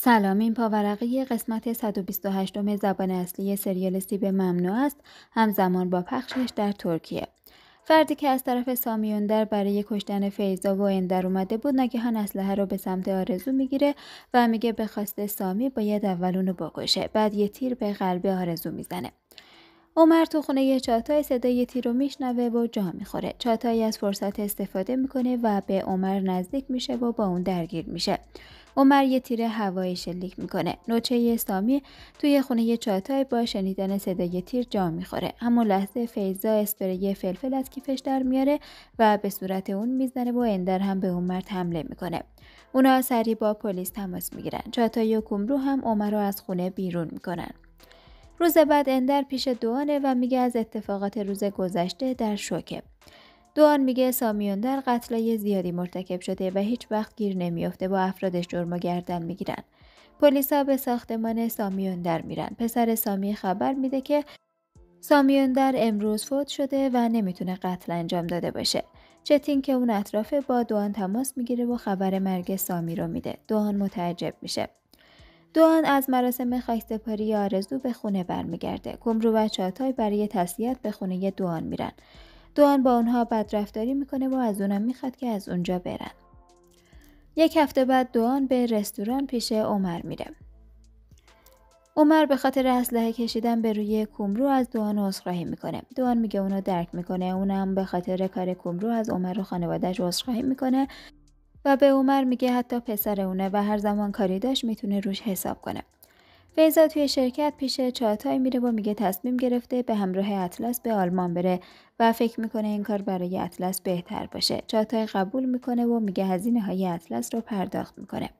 سلام این پاورقی قسمت 128 زبان اصلی سریال سیب ممنوع است همزمان با پخشش در ترکیه فردی که از طرف سامیوندر برای کشتن فیضا و اندر اومده بود نگهان اسلحه رو به سمت آرزو میگیره و میگه به خواست سامی باید اول اونو بکشه بعد یه تیر به قلب آرزو میزنه عمر تو خونه چاتای صدای تیر رو میشنوه و جا میخوره چاتای از فرصت استفاده میکنه و به عمر نزدیک میشه و با اون درگیر میشه عمر یه تیر هوایی شلیک میکنه نوچه سامی توی خونه چاتای با شنیدن صدای تیر جا میخوره همون لحظه فیزا اسپری فلفل از کیفش در میاره و به صورت اون میزنه و اندر هم به عمر حمله میکنه اونا سری با پلیس تماس میگیرن چاتای و کومرو هم عمر رو از خونه بیرون میکنن روز بعد اندر پیش دوانه و میگه از اتفاقات روز گذشته در شوکه دوان میگه سامیون در قتلای زیادی مرتکب شده و هیچ وقت گیر نمیافته با افرادش جرم و گردن میگیرن پلیسا به ساختمان سامیون در میرن پسر سامی خبر میده که سامیون در امروز فوت شده و نمیتونه قتل انجام داده باشه چتین که اون اطراف با دوان تماس میگیره و خبر مرگ سامی رو میده دوان متعجب میشه دوان از مراسم خاکسپاری آرزو به خونه برمیگرده کمرو و چاتای برای تسلیت به خونه دوان میرن دوان با اونها بدرفتاری میکنه و از اونم میخواد که از اونجا برن یک هفته بعد دوان به رستوران پیش عمر میره عمر به خاطر اسلحه کشیدن به روی کومرو از دوان عذرخواهی میکنه دوان میگه اونو درک میکنه اونم به خاطر کار کومرو از عمر و خانوادهش عذرخواهی میکنه و به عمر میگه حتی پسر اونه و هر زمان کاری داشت میتونه روش حساب کنه فیزا توی شرکت پیش چاتای میره و میگه تصمیم گرفته به همراه اطلس به آلمان بره و فکر میکنه این کار برای اطلس بهتر باشه چاتای قبول میکنه و میگه هزینه های اطلس رو پرداخت میکنه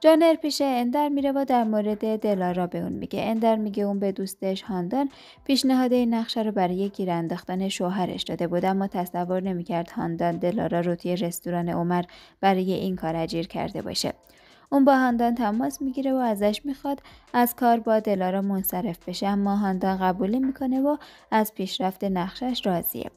جانر پیش اندر میره و در مورد دلارا به اون میگه اندر میگه اون به دوستش هاندان پیشنهاد این نقشه رو برای گیر انداختن شوهرش داده بود اما تصور نمیکرد هاندان دلارا رو توی رستوران عمر برای این کار اجیر کرده باشه اون با هاندان تماس میگیره و ازش میخواد از کار با دلارا منصرف بشه اما هاندان قبول میکنه و از پیشرفت نقشش راضیه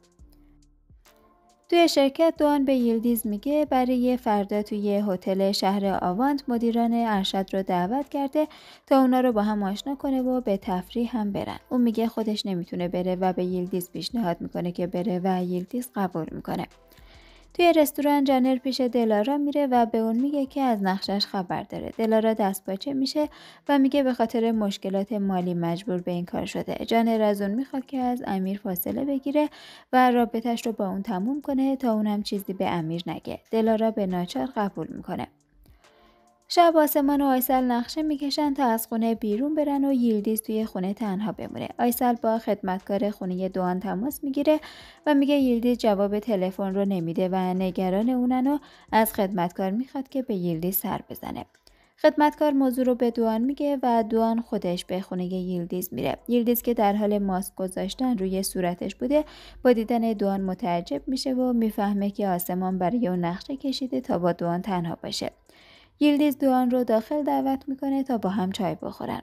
توی شرکت دوان به یلدیز میگه برای فردا توی هتل شهر آواند مدیران ارشد رو دعوت کرده تا اونا رو با هم آشنا کنه و به تفریح هم برن اون میگه خودش نمیتونه بره و به یلدیز پیشنهاد میکنه که بره و یلدیز قبول میکنه توی رستوران جانر پیش دلارا میره و به اون میگه که از نقشش خبر داره دلارا دست باچه میشه و میگه به خاطر مشکلات مالی مجبور به این کار شده جانر از اون میخواد که از امیر فاصله بگیره و رابطش رو با اون تموم کنه تا اونم چیزی به امیر نگه دلارا به ناچار قبول میکنه شب آسمان و آیسل نقشه میکشن تا از خونه بیرون برن و یلدیز توی خونه تنها بمونه آیسل با خدمتکار خونه دوان تماس میگیره و میگه یلدیز جواب تلفن رو نمیده و نگران اونن و از خدمتکار میخواد که به یلدیز سر بزنه خدمتکار موضوع رو به دوان میگه و دوان خودش به خونه یلدیز میره یلدیز که در حال ماسک گذاشتن روی صورتش بوده با دیدن دوان متعجب میشه و میفهمه که آسمان برای اون نقشه کشیده تا با دوان تنها باشه گیلدیز دوان رو داخل دعوت میکنه تا با هم چای بخورن.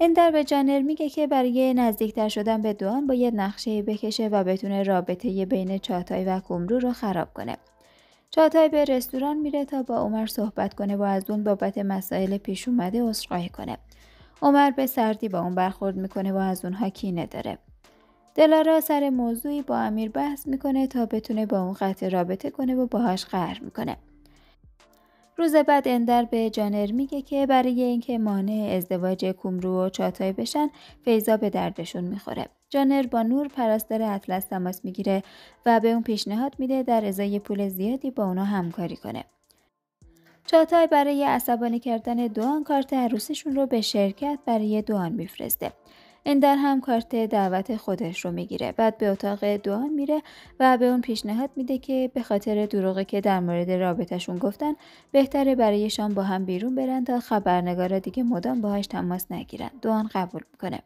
اندر به جنر میگه که برای نزدیکتر شدن به دوان باید نقشه بکشه و بتونه رابطه بین چاتای و کومرو رو خراب کنه. چاتای به رستوران میره تا با عمر صحبت کنه و از اون بابت مسائل پیش اومده عذرخواهی کنه. عمر به سردی با اون برخورد میکنه و از اونها کینه داره. دلارا سر موضوعی با امیر بحث میکنه تا بتونه با اون قطع رابطه کنه و باهاش قهر میکنه. روز بعد اندر به جانر میگه که برای اینکه مانع ازدواج کومرو و چاتای بشن فیضا به دردشون میخوره جانر با نور پرستار اطلس تماس میگیره و به اون پیشنهاد میده در ازای پول زیادی با اونا همکاری کنه چاتای برای عصبانی کردن دوان کارت عروسیشون رو به شرکت برای دوان میفرسته اندر هم کارت دعوت خودش رو میگیره بعد به اتاق دوان میره و به اون پیشنهاد میده که به خاطر دروغی که در مورد رابطشون گفتن بهتره برایشان با هم بیرون برن تا خبرنگارا دیگه مدام باهاش تماس نگیرن دوان قبول میکنه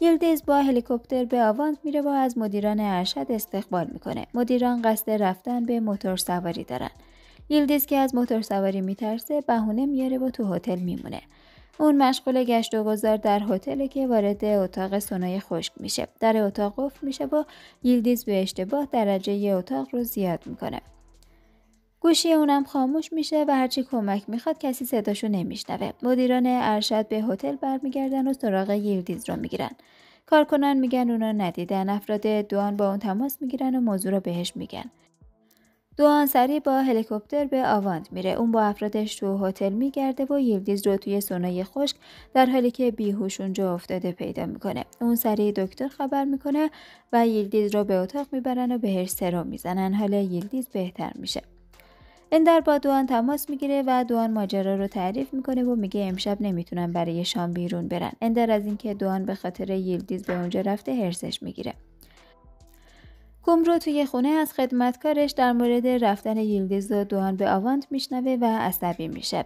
یلدیز با هلیکوپتر به آوانت میره و از مدیران ارشد استقبال میکنه مدیران قصد رفتن به موتور سواری دارن یلدیز که از موتور سواری میترسه بهونه میاره و تو هتل میمونه اون مشغول گشت و گذار در هتل که وارد اتاق سونای خشک میشه در اتاق قفل میشه و یلدیز به اشتباه درجه ی اتاق رو زیاد میکنه گوشی اونم خاموش میشه و هرچی کمک میخواد کسی صداشو نمیشنوه مدیران ارشد به هتل برمیگردن و سراغ یلدیز رو میگیرن کارکنان میگن اونا ندیدن افراد دوان با اون تماس میگیرن و موضوع رو بهش میگن دوان سری با هلیکوپتر به آواند میره اون با افرادش تو هتل میگرده و یلدیز رو توی سونای خشک در حالی که بیهوش اونجا افتاده پیدا میکنه اون سری دکتر خبر میکنه و یلدیز رو به اتاق میبرن و بهش سرم میزنن حالا یلدیز بهتر میشه اندر با دوان تماس میگیره و دوان ماجرا رو تعریف میکنه و میگه امشب نمیتونن برای شام بیرون برن اندر از اینکه دوان به خاطر یلدیز به اونجا رفته هرسش میگیره گمرو توی خونه از خدمتکارش در مورد رفتن یلدیز و دوان به آوانت میشنوه و عصبی میشه.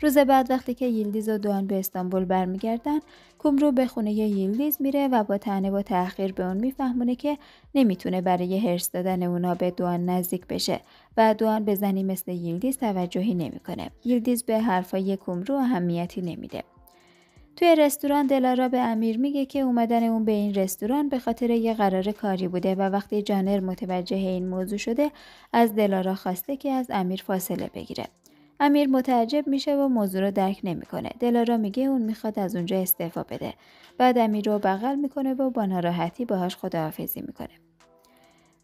روز بعد وقتی که یلدیز و دوان به استانبول برمیگردن کومرو به خونه ییلدیز میره و با تنه و تأخیر به اون میفهمونه که نمیتونه برای هرس دادن اونا به دوان نزدیک بشه و دوان به زنی مثل یلدیز توجهی نمیکنه یلدیز به حرفای کومرو اهمیتی نمیده توی رستوران دلارا به امیر میگه که اومدن اون به این رستوران به خاطر یه قرار کاری بوده و وقتی جانر متوجه این موضوع شده از دلارا خواسته که از امیر فاصله بگیره. امیر متعجب میشه و موضوع رو درک نمیکنه. دلارا میگه اون میخواد از اونجا استعفا بده. بعد امیر رو بغل میکنه و با ناراحتی باهاش خداحافظی میکنه.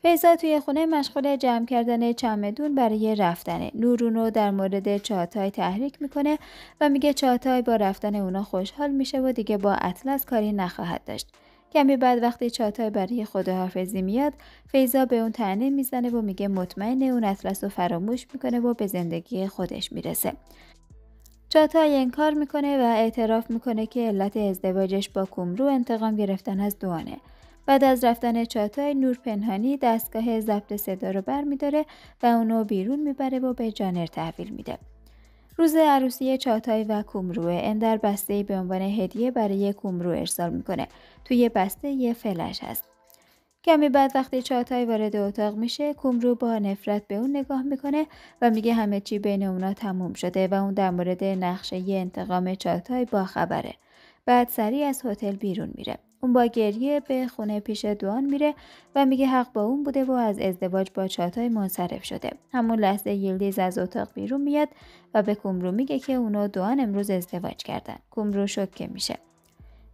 فیزا توی خونه مشغول جمع کردن چمدون برای رفتنه نورون رو در مورد چاتای تحریک میکنه و میگه چاتای با رفتن اونا خوشحال میشه و دیگه با اطلس کاری نخواهد داشت کمی بعد وقتی چاتای برای خداحافظی میاد فیزا به اون تنه میزنه و میگه مطمئن اون اطلس رو فراموش میکنه و به زندگی خودش میرسه چاتای انکار میکنه و اعتراف میکنه که علت ازدواجش با کومرو انتقام گرفتن از دوانه بعد از رفتن چاتای نور پنهانی دستگاه ضبط صدا رو برمیداره و اونو بیرون میبره و به جانر تحویل میده روز عروسی چاتای و کومروه اندر بسته به عنوان هدیه برای کومرو ارسال میکنه توی بسته یه فلش هست کمی بعد وقتی چاتای وارد اتاق میشه کومرو با نفرت به اون نگاه میکنه و میگه همه چی بین اونا تموم شده و اون در مورد نقشه انتقام چاتای با خبره بعد سریع از هتل بیرون میره اون با گریه به خونه پیش دوان میره و میگه حق با اون بوده و از ازدواج با چاتای منصرف شده همون لحظه یلدیز از اتاق بیرون میاد و به کومرو میگه که اونا دوان امروز ازدواج کردن کومرو شوکه میشه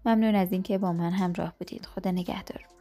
ممنون از اینکه با من همراه بودید خدا نگهدار